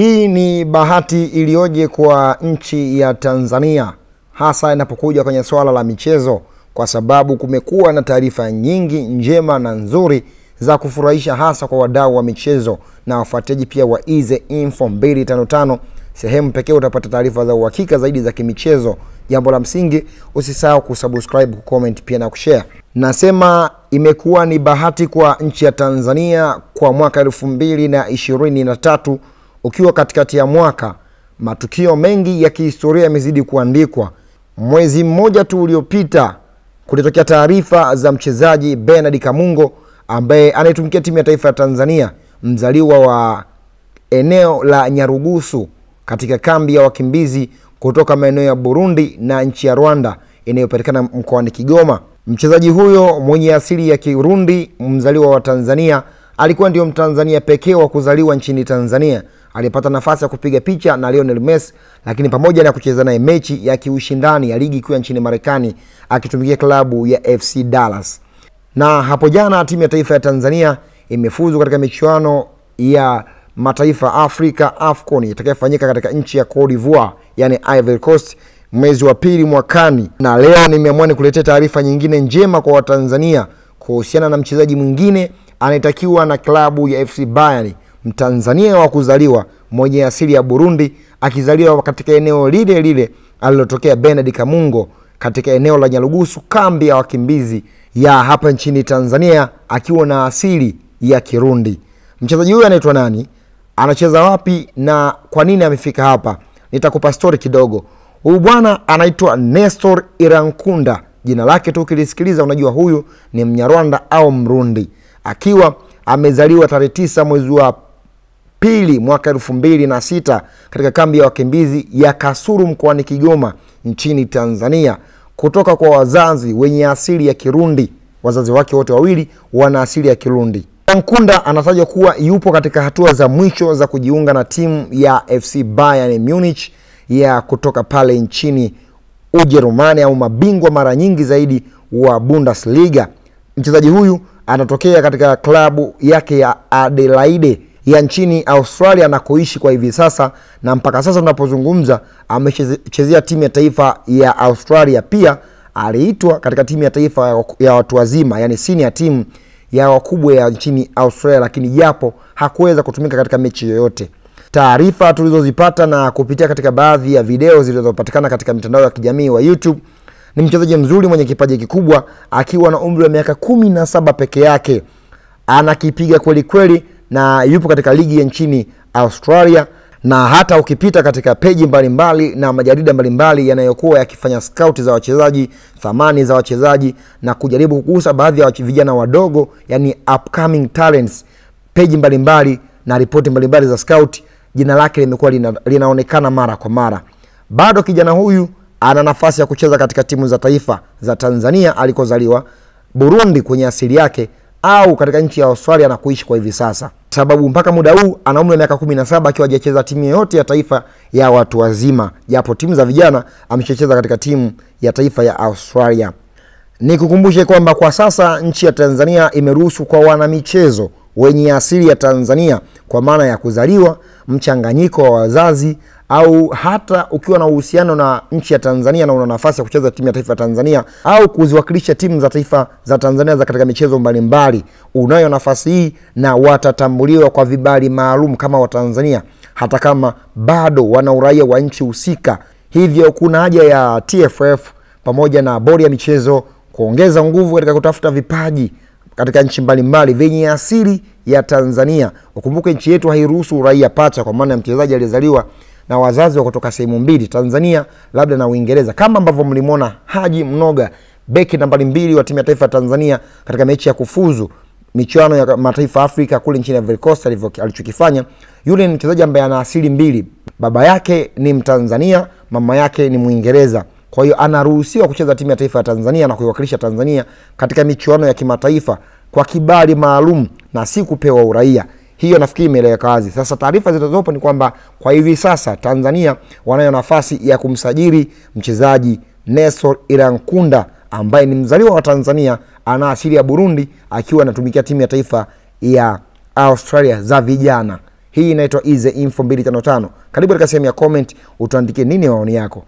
Hii ni bahati iliyoje kwa nchi ya Tanzania, hasa inapokuja kwenye swala la michezo, kwa sababu kumekuwa na taarifa nyingi njema na nzuri za kufurahisha, hasa kwa wadau wa michezo na wafuatiaji pia wa Ize Info 255 sehemu pekee utapata taarifa za uhakika zaidi za kimichezo. Jambo la msingi usisahau kusubscribe, kucomment pia na kushare. Nasema imekuwa ni bahati kwa nchi ya Tanzania kwa mwaka elfu mbili na ishirini na tatu ukiwa katikati ya mwaka, matukio mengi ya kihistoria yamezidi kuandikwa. Mwezi mmoja tu uliopita kulitokea taarifa za mchezaji Bernard Kamungo ambaye anaitumikia timu ya taifa ya Tanzania, mzaliwa wa eneo la Nyarugusu katika kambi ya wakimbizi kutoka maeneo ya Burundi na nchi ya Rwanda inayopatikana mkoani Kigoma. Mchezaji huyo mwenye asili ya Kirundi, mzaliwa wa Tanzania alikuwa ndio Mtanzania pekee wa kuzaliwa nchini Tanzania aliyepata nafasi ya kupiga picha na Lionel Messi, lakini pamoja na kucheza naye mechi ya kiushindani ya ligi kuu ya nchini Marekani akitumikia klabu ya FC Dallas. Na hapo jana timu ya taifa ya Tanzania imefuzu katika michuano ya mataifa Afrika AFCON itakayofanyika katika nchi ya Cote d'Ivoire, yani Ivory Coast mwezi wa pili mwakani. Na leo nimeamua kuletea taarifa nyingine njema kwa Watanzania kuhusiana na mchezaji mwingine anayetakiwa na klabu ya FC Bayern, mtanzania wa kuzaliwa mwenye asili ya Burundi, akizaliwa katika eneo lile lile alilotokea Bernard Kamungo katika eneo la Nyarugusu, kambi ya wakimbizi ya hapa nchini Tanzania, akiwa na asili ya Kirundi. Mchezaji huyu anaitwa nani? Anacheza wapi na kwa nini amefika hapa? Nitakupa stori kidogo. Huyu bwana anaitwa Nestor Irankunda. Jina lake tu ukilisikiliza unajua huyu ni Mnyarwanda au Mrundi akiwa amezaliwa tarehe tisa mwezi wa pili mwaka elfu mbili na sita katika kambi ya wakimbizi ya Kasulu mkoani Kigoma nchini Tanzania, kutoka kwa wazazi wenye asili ya Kirundi. Wazazi wake wote wawili wana asili ya Kirundi. Nkunda anatajwa kuwa yupo katika hatua za mwisho za kujiunga na timu ya FC Bayern Munich ya kutoka pale nchini Ujerumani, au mabingwa mara nyingi zaidi wa Bundesliga. Mchezaji huyu anatokea katika klabu yake ya Adelaide ya nchini Australia anakoishi kwa hivi sasa, na mpaka sasa tunapozungumza amechezea timu ya taifa ya Australia. Pia aliitwa katika timu ya taifa ya watu wazima, yani senior timu ya wakubwa ya nchini Australia, lakini japo hakuweza kutumika katika mechi yoyote. Taarifa tulizozipata na kupitia katika baadhi ya video zilizopatikana katika mitandao ya kijamii wa YouTube ni mchezaji mzuri mwenye kipaji kikubwa, akiwa na umri wa miaka kumi na saba peke yake anakipiga kweli kweli, na yupo katika ligi ya nchini Australia na hata ukipita katika peji mbalimbali na majarida mbalimbali yanayokuwa yakifanya skauti za wachezaji, thamani za wachezaji na kujaribu kugusa baadhi ya vijana wadogo, yani upcoming talents, peji mbalimbali na ripoti mbalimbali za skauti jina lake limekuwa lina, linaonekana mara kwa mara. Bado kijana huyu ana nafasi ya kucheza katika timu za taifa za Tanzania alikozaliwa, Burundi kwenye asili yake, au katika nchi ya Australia na kuishi kwa hivi sasa, sababu mpaka muda huu ana umri wa miaka 17 akiwa hajacheza timu yoyote ya taifa ya watu wazima, japo timu za vijana ameshacheza katika timu ya taifa ya Australia. Nikukumbushe kwamba kwa sasa nchi ya Tanzania imeruhusu kwa wanamichezo wenye asili ya Tanzania kwa maana ya kuzaliwa, mchanganyiko wa wazazi au hata ukiwa na uhusiano na nchi ya Tanzania na una nafasi ya kucheza timu ya taifa ya Tanzania au kuziwakilisha timu za taifa za Tanzania za katika michezo mbalimbali, unayo nafasi hii na watatambuliwa kwa vibali maalum kama Watanzania, hata kama bado wana uraia wa nchi husika. Hivyo kuna haja ya TFF pamoja na bodi ya michezo kuongeza nguvu katika kutafuta vipaji katika nchi mbalimbali vyenye asili ya Tanzania. Ukumbuke nchi yetu hairuhusu uraia pacha, kwa maana ya mchezaji aliyezaliwa na wazazi wa kutoka sehemu mbili Tanzania labda na Uingereza, kama ambavyo mlimwona Haji Mnoga beki nambari mbili wa timu ya taifa ya Tanzania katika mechi ya kufuzu michuano ya mataifa Afrika kule nchini Ivory Coast alichokifanya. Yule ni mchezaji ambaye ana asili mbili, baba yake ni Mtanzania, mama yake ni Mwingereza. Kwa hiyo anaruhusiwa kucheza timu ya taifa ya Tanzania na kuiwakilisha Tanzania katika michuano ya kimataifa kwa kibali maalum na si kupewa uraia hiyo nafikiri imeeleweka wazi. Sasa taarifa zilizopo ni kwamba kwa hivi sasa Tanzania wanayo nafasi ya kumsajili mchezaji Nestor Irankunda ambaye ni mzaliwa wa Tanzania, ana asili ya Burundi, akiwa anatumikia timu ya taifa ya Australia za vijana. Hii inaitwa Ize Info 255. Karibu katika sehemu ya comment, utuandikie nini maoni yako.